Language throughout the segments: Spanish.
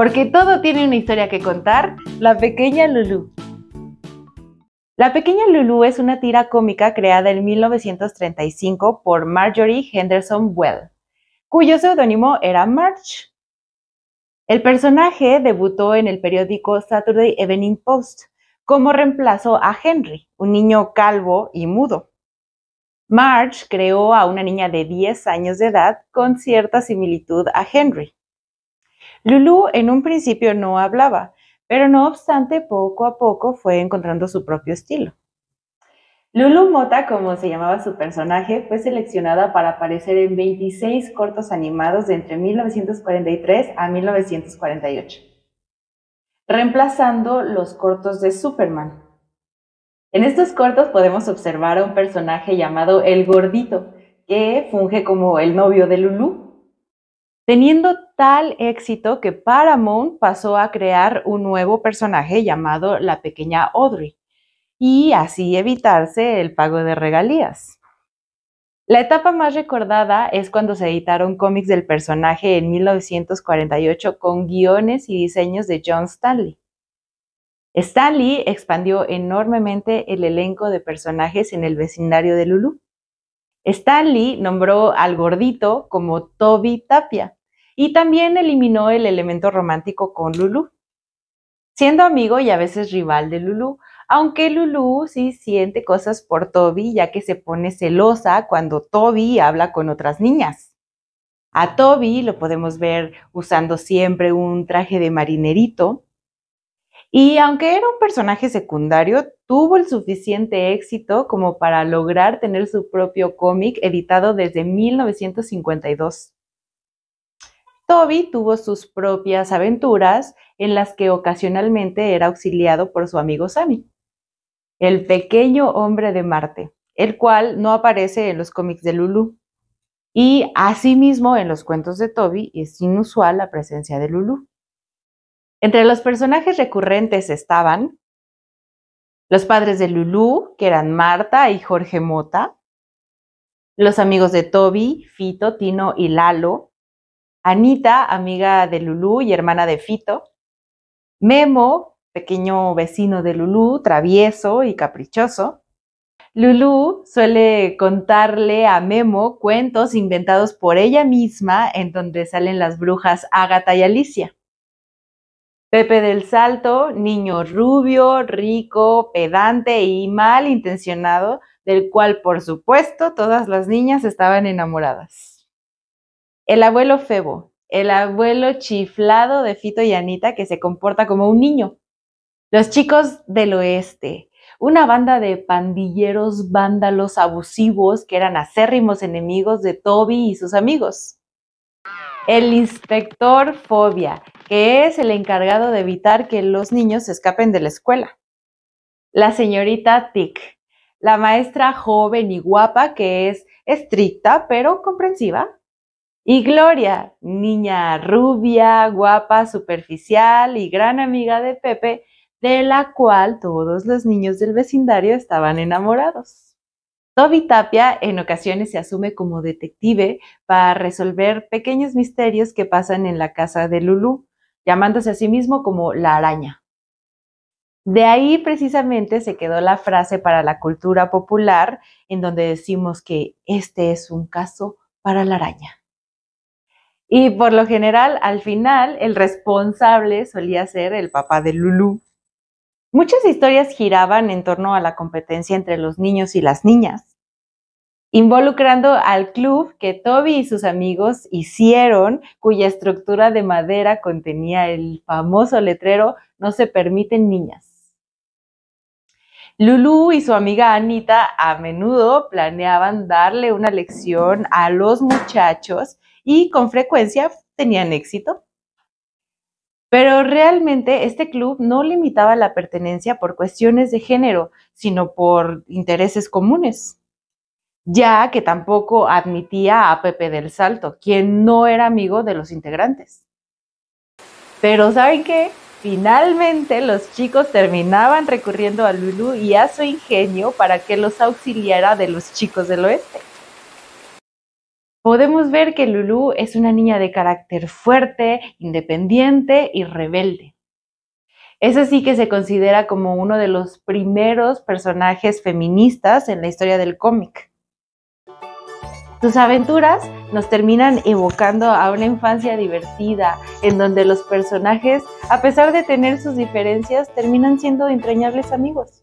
porque todo tiene una historia que contar, La Pequeña Lulu. La Pequeña Lulu es una tira cómica creada en 1935 por Marjorie Henderson Well, cuyo seudónimo era March. El personaje debutó en el periódico Saturday Evening Post como reemplazo a Henry, un niño calvo y mudo. March creó a una niña de 10 años de edad con cierta similitud a Henry. Lulu en un principio no hablaba, pero no obstante poco a poco fue encontrando su propio estilo. Lulu Mota, como se llamaba su personaje, fue seleccionada para aparecer en 26 cortos animados de entre 1943 a 1948, reemplazando los cortos de Superman. En estos cortos podemos observar a un personaje llamado El Gordito, que funge como el novio de Lulu, teniendo tal éxito que Paramount pasó a crear un nuevo personaje llamado la pequeña Audrey y así evitarse el pago de regalías. La etapa más recordada es cuando se editaron cómics del personaje en 1948 con guiones y diseños de John Stanley. Stanley expandió enormemente el elenco de personajes en el vecindario de Lulu. Stanley nombró al gordito como Toby Tapia y también eliminó el elemento romántico con Lulu, siendo amigo y a veces rival de Lulu, aunque Lulu sí siente cosas por Toby, ya que se pone celosa cuando Toby habla con otras niñas. A Toby lo podemos ver usando siempre un traje de marinerito. Y aunque era un personaje secundario, tuvo el suficiente éxito como para lograr tener su propio cómic editado desde 1952. Toby tuvo sus propias aventuras en las que ocasionalmente era auxiliado por su amigo Sammy, el pequeño hombre de Marte, el cual no aparece en los cómics de Lulu. Y asimismo en los cuentos de Toby es inusual la presencia de Lulu. Entre los personajes recurrentes estaban los padres de Lulu, que eran Marta y Jorge Mota, los amigos de Toby, Fito, Tino y Lalo, Anita, amiga de Lulú y hermana de Fito. Memo, pequeño vecino de Lulú, travieso y caprichoso. Lulú suele contarle a Memo cuentos inventados por ella misma en donde salen las brujas Ágata y Alicia. Pepe del Salto, niño rubio, rico, pedante y malintencionado, del cual por supuesto todas las niñas estaban enamoradas. El abuelo Febo, el abuelo chiflado de Fito y Anita que se comporta como un niño. Los chicos del oeste, una banda de pandilleros vándalos abusivos que eran acérrimos enemigos de Toby y sus amigos. El inspector Fobia, que es el encargado de evitar que los niños se escapen de la escuela. La señorita Tick, la maestra joven y guapa que es estricta pero comprensiva. Y Gloria, niña rubia, guapa, superficial y gran amiga de Pepe, de la cual todos los niños del vecindario estaban enamorados. Toby Tapia en ocasiones se asume como detective para resolver pequeños misterios que pasan en la casa de Lulu, llamándose a sí mismo como la araña. De ahí precisamente se quedó la frase para la cultura popular en donde decimos que este es un caso para la araña. Y por lo general, al final, el responsable solía ser el papá de Lulu. Muchas historias giraban en torno a la competencia entre los niños y las niñas, involucrando al club que Toby y sus amigos hicieron, cuya estructura de madera contenía el famoso letrero No se permiten niñas. Lulu y su amiga Anita a menudo planeaban darle una lección a los muchachos y con frecuencia tenían éxito. Pero realmente este club no limitaba la pertenencia por cuestiones de género, sino por intereses comunes, ya que tampoco admitía a Pepe del Salto, quien no era amigo de los integrantes. Pero ¿saben qué? Finalmente los chicos terminaban recurriendo a Lulu y a su ingenio para que los auxiliara de los chicos del oeste. Podemos ver que Lulu es una niña de carácter fuerte, independiente y rebelde. Es así que se considera como uno de los primeros personajes feministas en la historia del cómic. Sus aventuras nos terminan evocando a una infancia divertida, en donde los personajes, a pesar de tener sus diferencias, terminan siendo entrañables amigos.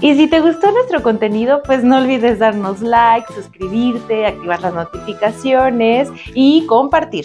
Y si te gustó nuestro contenido, pues no olvides darnos like, suscribirte, activar las notificaciones y compartir.